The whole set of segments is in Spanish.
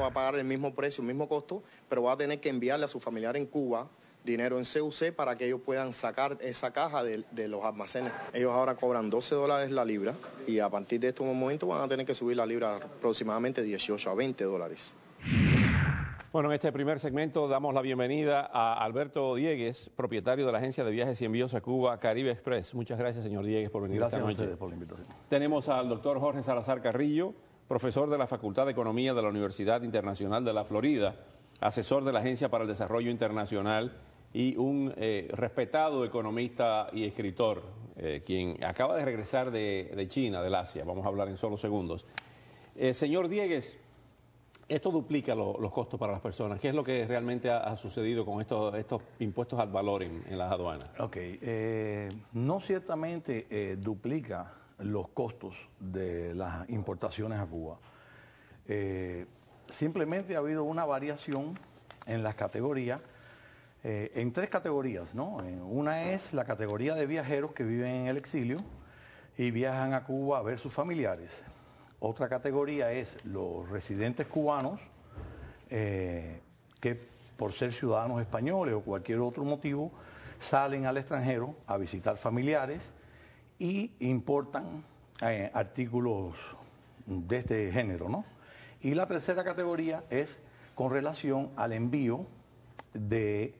va a pagar el mismo precio, el mismo costo, pero va a tener que enviarle a su familiar en Cuba dinero en CUC para que ellos puedan sacar esa caja de, los almacenes. Ellos ahora cobran 12 dólares la libra y a partir de este momento van a tener que subir la libra aproximadamente 18 a 20 dólares. Bueno, en este primer segmento damos la bienvenida a Alberto Diegues, propietario de la agencia de viajes y envíos a Cuba, Caribe Express. Muchas gracias, señor Diegues, por venir esta noche. por la invitación. Tenemos al doctor Jorge Salazar Carrillo, profesor de la Facultad de Economía de la Universidad Internacional de la Florida, asesor de la Agencia para el Desarrollo Internacional y un eh, respetado economista y escritor, eh, quien acaba de regresar de, China, del Asia. Vamos a hablar en solo segundos. Eh, señor Diegues, esto duplica los costos para las personas. ¿Qué es lo que realmente ha, sucedido con estos, impuestos al valor en, en las aduanas? Ok, no ciertamente duplica los costos de las importaciones a Cuba. Eh, simplemente ha habido una variación en las categorías, eh, en tres categorías, ¿no? Eh, una es la categoría de viajeros que viven en el exilio y viajan a Cuba a ver sus familiares. Otra categoría es los residentes cubanos que por ser ciudadanos españoles o cualquier otro motivo salen al extranjero a visitar familiares y importan eh, artículos de este género, ¿no? Y la tercera categoría es con relación al envío de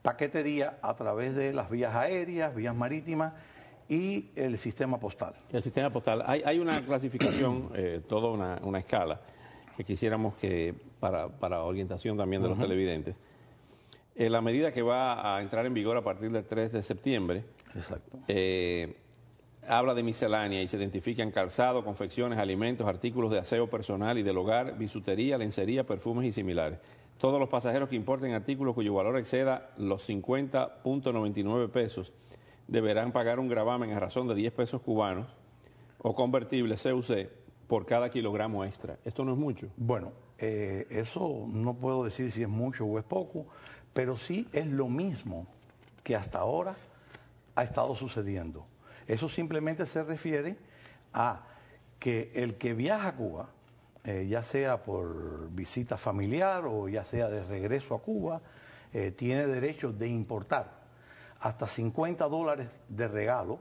paquetería a través de las vías aéreas, vías marítimas y el sistema postal. El sistema postal. Hay, una clasificación, eh, toda una, escala, que quisiéramos que, para, orientación también de los televidentes, eh, la medida que va a entrar en vigor a partir del 3 de septiembre, Exacto habla de miscelánea y se identifican calzado, confecciones, alimentos, artículos de aseo personal y del hogar, bisutería, lencería, perfumes y similares. Todos los pasajeros que importen artículos cuyo valor exceda los 50.99 pesos deberán pagar un gravamen a razón de 10 pesos cubanos o convertibles CUC por cada kilogramo extra. ¿Esto no es mucho? Bueno, eh, eso no puedo decir si es mucho o es poco, pero sí es lo mismo que hasta ahora ha estado sucediendo eso simplemente se refiere a que el que viaja a Cuba, eh, ya sea por visita familiar o ya sea de regreso a Cuba, eh, tiene derecho de importar hasta 50 dólares de regalo,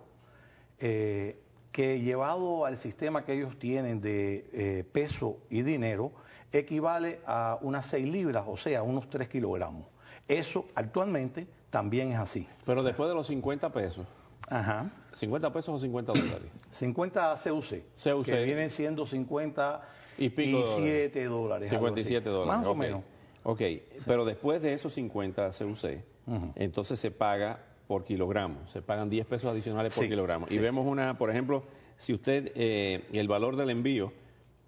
eh, que llevado al sistema que ellos tienen de peso y dinero, equivale a unas 6 libras, o sea, unos 3 kilogramos. Eso actualmente también es así. Pero después de los 50 pesos. Ajá. 50 pesos o 50 dólares. 50 CUC. CUC. Que vienen siendo 50 y pico dólares. 57 dólares. Más o menos. Ok, pero después de esos 50 CUC, entonces se paga por kilogramo. Se pagan 10 pesos adicionales por kilogramos. kilogramo. Y vemos una, por ejemplo, si usted, eh, el valor del envío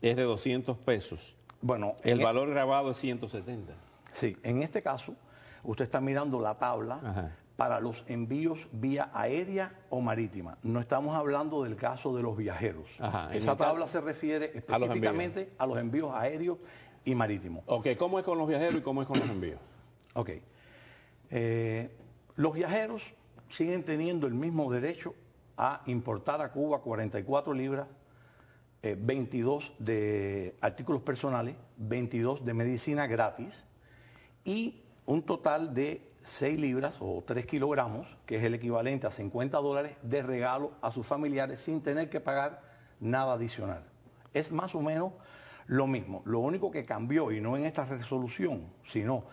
es de 200 pesos. Bueno. El e valor grabado es 170. Sí, en este caso, usted está mirando la tabla. Ajá para los envíos vía aérea o marítima. No estamos hablando del caso de los viajeros. Esa tabla se refiere específicamente a los, envíos, aéreos y marítimos. Ok, ¿cómo es con los viajeros y cómo es con los envíos? Ok. Eh, los viajeros siguen teniendo el mismo derecho a importar a Cuba 44 libras, 22 eh, de artículos personales, 22 de medicina gratis y un total de 6 libras o 3 kilogramos, que es el equivalente a 50 dólares, de regalo a sus familiares sin tener que pagar nada adicional. Es más o menos lo mismo. Lo único que cambió, y no en esta resolución, sino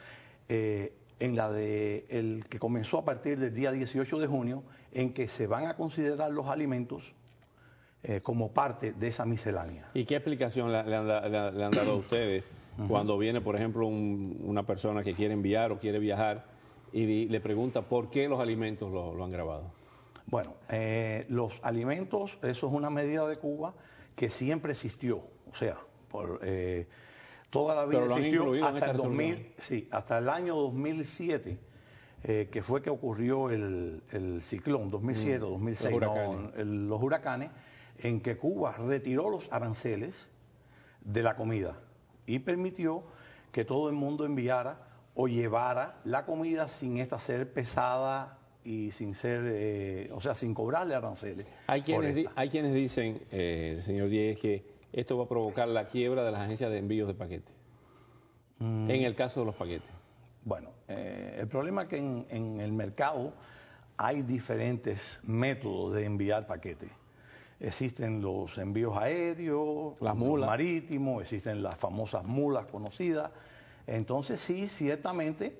eh, en la de el que comenzó a partir del día 18 de junio, en que se van a considerar los alimentos eh, como parte de esa miscelánea. ¿Y qué explicación le, han dado a ustedes cuando viene, por ejemplo, una persona que quiere enviar o quiere viajar? y le pregunta por qué los alimentos lo, han grabado. Bueno, eh, los alimentos, eso es una medida de Cuba que siempre existió, o sea, eh, toda la vida existió hasta el, sí, hasta el año 2007, eh, que fue que ocurrió el, ciclón 2007, 2006, mm, los huracanes, en que Cuba retiró los aranceles de la comida y permitió que todo el mundo enviara o llevara la comida sin esta ser pesada y sin ser, eh, o sea, sin cobrarle aranceles. Hay quienes, hay quienes dicen, eh, señor Díez, que esto va a provocar la quiebra de las agencias de envíos de paquetes, mm. en el caso de los paquetes. Bueno, eh, el problema es que en, el mercado hay diferentes métodos de enviar paquetes. Existen los envíos aéreos, los mulas. marítimos, existen las famosas mulas conocidas, entonces sí, ciertamente,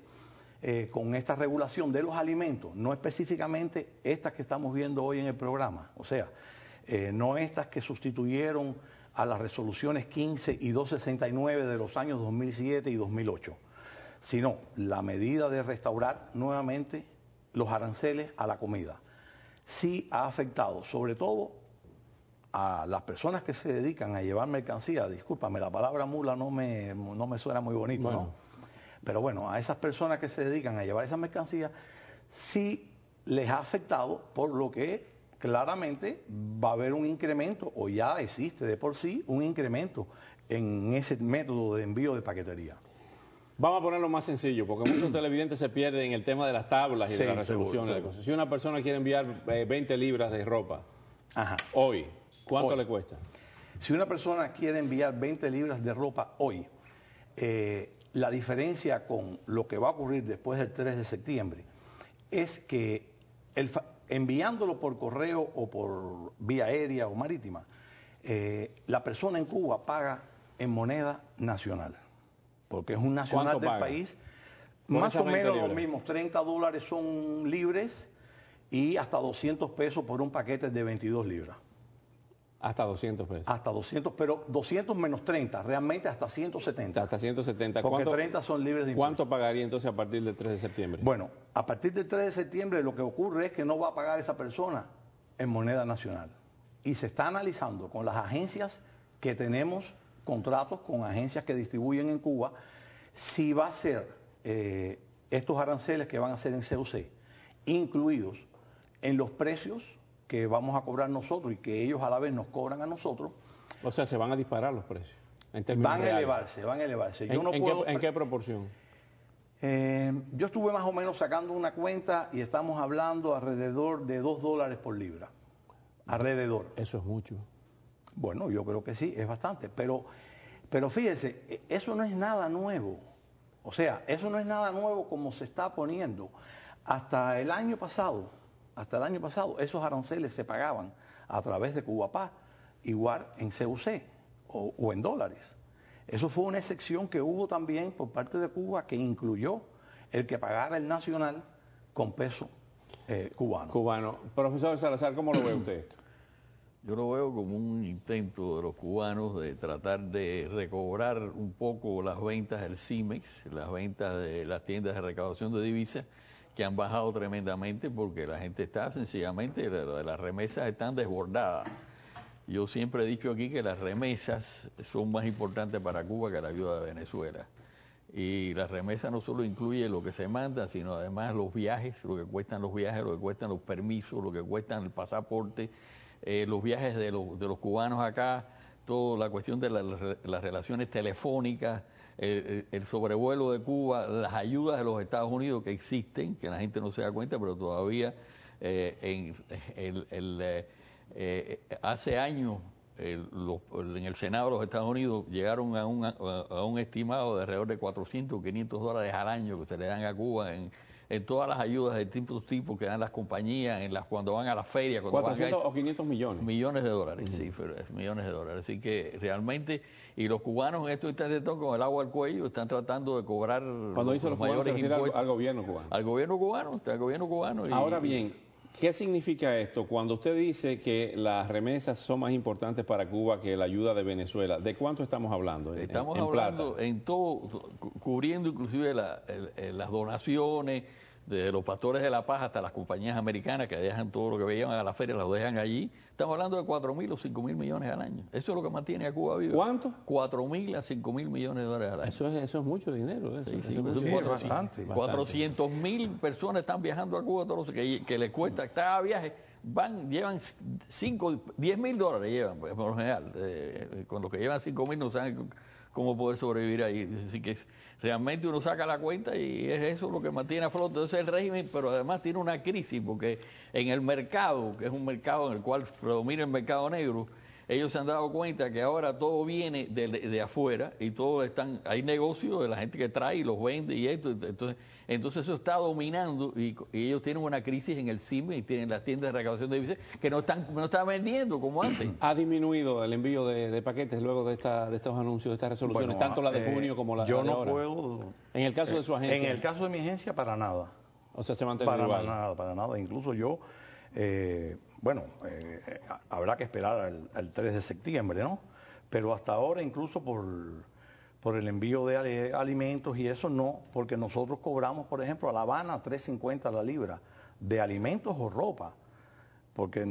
eh, con esta regulación de los alimentos, no específicamente estas que estamos viendo hoy en el programa, o sea, eh, no estas que sustituyeron a las resoluciones 15 y 269 de los años 2007 y 2008, sino la medida de restaurar nuevamente los aranceles a la comida. Sí ha afectado, sobre todo a las personas que se dedican a llevar mercancía, discúlpame, la palabra mula no me, no me suena muy bonito, ¿no? Pero bueno, a esas personas que se dedican a llevar esas mercancías, sí les ha afectado, por lo que claramente va a haber un incremento, o ya existe de por sí un incremento en ese método de envío de paquetería. Vamos a ponerlo más sencillo, porque muchos televidentes se pierden en el tema de las tablas y de las resoluciones. Si una persona quiere enviar 20 eh, libras de ropa hoy, ¿Cuánto le cuesta? Si una persona quiere enviar 20 libras de ropa hoy, eh, la diferencia con lo que va a ocurrir después del 3 de septiembre es que el enviándolo por correo o por vía aérea o marítima, eh, la persona en Cuba paga en moneda nacional, porque es un nacional del país. Más o menos lo mismo, 30 dólares son libres y hasta 200 pesos por un paquete de 22 libras. Hasta 200 pesos. Hasta 200, pero 200 menos 30, realmente hasta 170. Hasta 170. Porque 30 son libres de ¿Cuánto pagaría entonces a partir del 3 de septiembre? Bueno, a partir del 3 de septiembre lo que ocurre es que no va a pagar esa persona en moneda nacional. Y se está analizando con las agencias que tenemos contratos con agencias que distribuyen en Cuba, si va a ser eh, estos aranceles que van a ser en COC, incluidos en los precios que vamos a cobrar nosotros y que ellos a la vez nos cobran a nosotros. O sea, se van a disparar los precios. van a elevarse, van a elevarse. ¿En, qué, proporción? Eh, yo estuve más o menos sacando una cuenta y estamos hablando alrededor de dos dólares por libra. Alrededor. Eso es mucho. Bueno, yo creo que sí, es bastante. Pero, pero e, eso no es nada nuevo. O sea, eso no es nada nuevo como se está poniendo. Hasta el año pasado, hasta el año pasado, esos aranceles se pagaban a través de Cubapá, igual en CUC o, en dólares. Eso fue una excepción que hubo también por parte de Cuba que incluyó el que pagara el nacional con peso eh, cubano. Cubano. Profesor Salazar, ¿cómo lo ve usted esto? Yo lo veo como un intento de los cubanos de tratar de recobrar un poco las ventas del CIMEX, las ventas de las tiendas de recaudación de divisas, que han bajado tremendamente porque la gente está sencillamente, las remesas están desbordadas. Yo siempre he dicho aquí que las remesas son más importantes para Cuba que la ayuda de Venezuela. Y las remesas no solo incluye lo que se manda, sino además los viajes, lo que cuestan los viajes, lo que cuestan los permisos, lo que cuestan el pasaporte, eh, los viajes de los, cubanos acá, toda la cuestión de las relaciones telefónicas, el, sobrevuelo de Cuba, las ayudas de los Estados Unidos que existen, que la gente no se da cuenta, pero todavía eh, en, el, eh, eh, hace años en el Senado de los Estados Unidos llegaron a un, a un estimado de alrededor de 400 o 500 dólares al año que se le dan a Cuba en en todas las ayudas de tipo tipo que dan las compañías, en las cuando van a la feria Cuando 400 o 500 millones. Millones de dólares, sí, pero es millones de dólares. Así que realmente, y los cubanos en esto están con el agua al cuello, están tratando de cobrar cuando dicen los, mayores cubanos, al, gobierno cubano. Al gobierno cubano, al gobierno cubano. Ahora bien, ¿Qué significa esto? Cuando usted dice que las remesas son más importantes para Cuba que la ayuda de Venezuela, ¿de cuánto estamos hablando? estamos hablando en todo, cubriendo inclusive eh, las donaciones, de los pastores de la paz hasta las compañías americanas que dejan todo lo que veían a la feria, lo dejan allí. Estamos hablando de 4 mil o 5 mil millones al año. Eso es lo que mantiene a Cuba vivo ¿Cuánto? 4 mil a 5 mil millones de dólares al año. Eso es, eso es mucho dinero. Eso, es bastante. 400 mil personas están viajando a Cuba todos los que, que les cuesta cada viaje. Van, llevan 5, 10 mil dólares llevan, pues, por lo general. Eh, con lo que llevan 5 mil no saben cómo poder sobrevivir ahí. Así que realmente uno saca la cuenta y es eso lo que mantiene a flote. Entonces el régimen, pero además tiene una crisis porque en el mercado, que es un mercado en el cual predomina el mercado negro, ellos se han dado cuenta que ahora todo viene de, afuera y todo están, hay negocios de la gente que trae y los vende y esto, entonces, entonces eso está dominando y, ellos tienen una crisis en el CIME y tienen las tiendas de recaudación de divisas que no están, no están vendiendo como antes. Ha disminuido el envío de, paquetes luego de, esta, de estos anuncios, de estas resoluciones, tanto la de eh, junio como la, de la Yo no Puedo, en el caso de su eh, agencia. En el caso de mi agencia, para nada. O sea, se mantiene para igual. Para nada, para nada. Incluso yo... Eh, bueno, eh, habrá que esperar al, 3 de septiembre, ¿no? Pero hasta ahora, incluso por, el envío de alimentos y eso, no, porque nosotros cobramos, por ejemplo, a La Habana 3.50 la libra de alimentos o ropa, porque,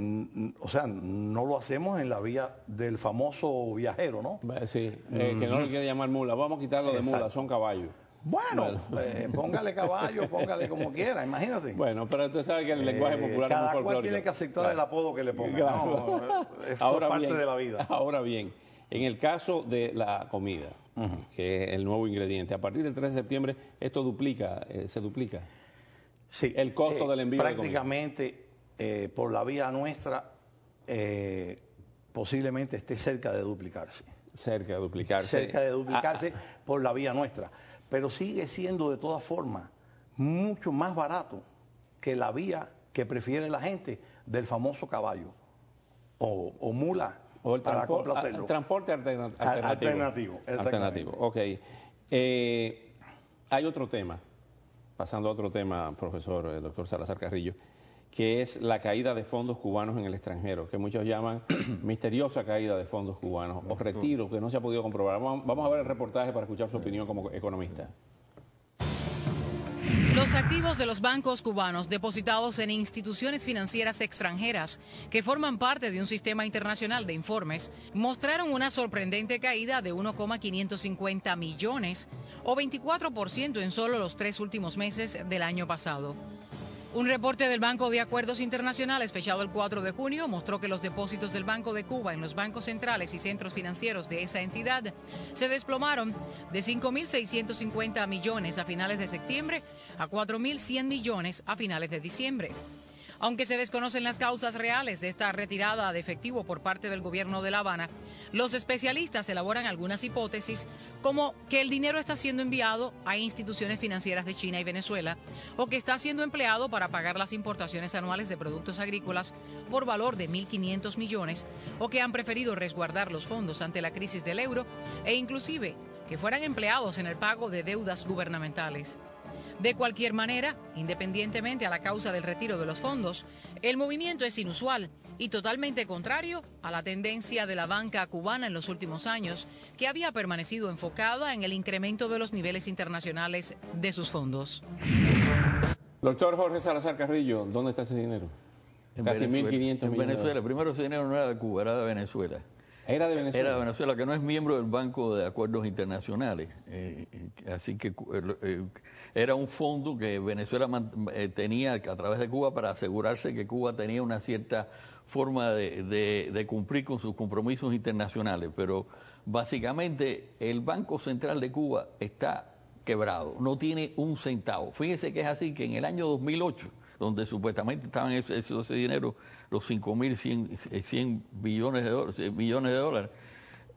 o sea, no lo hacemos en la vía del famoso viajero, ¿no? Sí, eh, que no le quiere llamar mula, vamos a quitarlo de mula, son caballos. Bueno, eh, póngale caballo, póngale como quiera, imagínate. Bueno, pero usted sabe que el eh, lenguaje popular cada cual tiene que aceptar el apodo que le ponga. es ahora parte de la vida. Ahora bien, en el caso de la comida, que es el nuevo ingrediente, a partir del 3 de septiembre esto duplica, eh, se duplica. Sí. El costo del envío. Prácticamente por la vía nuestra posiblemente esté cerca de duplicarse. Cerca de duplicarse. Cerca de duplicarse ah, ah. por la vía nuestra pero sigue siendo de todas formas mucho más barato que la vía que prefiere la gente del famoso caballo o, mula o el para transporte alternativo. Alternativo. alternativo. Ok. Eh, hay otro tema, pasando a otro tema, profesor, eh, doctor Salazar Carrillo que es la caída de fondos cubanos en el extranjero, que muchos llaman misteriosa caída de fondos cubanos o retiro, que no se ha podido comprobar. Vamos a ver el reportaje para escuchar su opinión como economista. Los activos de los bancos cubanos depositados en instituciones financieras extranjeras que forman parte de un sistema internacional de informes mostraron una sorprendente caída de 1,550 millones o 24% en solo los tres últimos meses del año pasado. Un reporte del Banco de Acuerdos Internacionales, fechado el 4 de junio, mostró que los depósitos del Banco de Cuba en los bancos centrales y centros financieros de esa entidad se desplomaron de 5.650 millones a finales de septiembre a 4.100 millones a finales de diciembre. Aunque se desconocen las causas reales de esta retirada de efectivo por parte del gobierno de La Habana, los especialistas elaboran algunas hipótesis como que el dinero está siendo enviado a instituciones financieras de China y Venezuela o que está siendo empleado para pagar las importaciones anuales de productos agrícolas por valor de 1.500 millones o que han preferido resguardar los fondos ante la crisis del euro e inclusive que fueran empleados en el pago de deudas gubernamentales. De cualquier manera, independientemente a la causa del retiro de los fondos, el movimiento es inusual y totalmente contrario a la tendencia de la banca cubana en los últimos años, que había permanecido enfocada en el incremento de los niveles internacionales de sus fondos. Doctor Jorge Salazar Carrillo, ¿dónde está ese dinero? En En Venezuela. Primero ese dinero no era de Cuba, era de Venezuela. Era de Venezuela. Era de Venezuela, que no es miembro del Banco de Acuerdos Internacionales. Eh, así que eh, era un fondo que Venezuela eh, tenía a través de Cuba para asegurarse que Cuba tenía una cierta forma de, de cumplir con sus compromisos internacionales. Pero básicamente el Banco Central de Cuba está quebrado, no tiene un centavo. Fíjese que es así que en el año 2008 donde supuestamente estaban esos, ese dinero, los 5.100 eh, millones de dólares. Millones de dólares.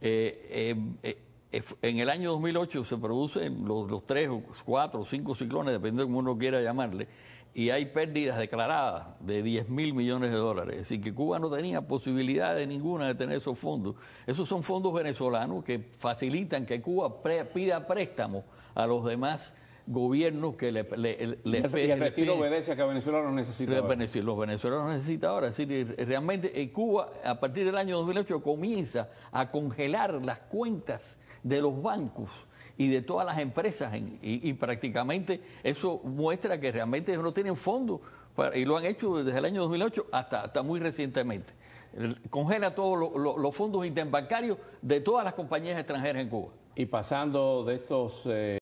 en el año 2008 se producen los, tres o cuatro o cinco ciclones, depende de cómo uno quiera llamarle, y hay pérdidas declaradas de 10.000 millones de dólares. Es decir, que Cuba no tenía posibilidad de ninguna de tener esos fondos. Esos son fondos venezolanos que facilitan que Cuba pida préstamos a los demás gobierno que le, le, y obedece a que Venezuela lo necesita. Ahora. Los venezolanos necesitan ahora. Es decir, eh, realmente eh, Cuba, a partir del año 2008, comienza a congelar las cuentas de los bancos y de todas las empresas. y, prácticamente eso muestra que realmente no tienen fondos y lo han hecho desde el año 2008 hasta, hasta muy recientemente. Congela todos los fondos interbancarios de todas las compañías extranjeras en Cuba. Y pasando de estos... Eh,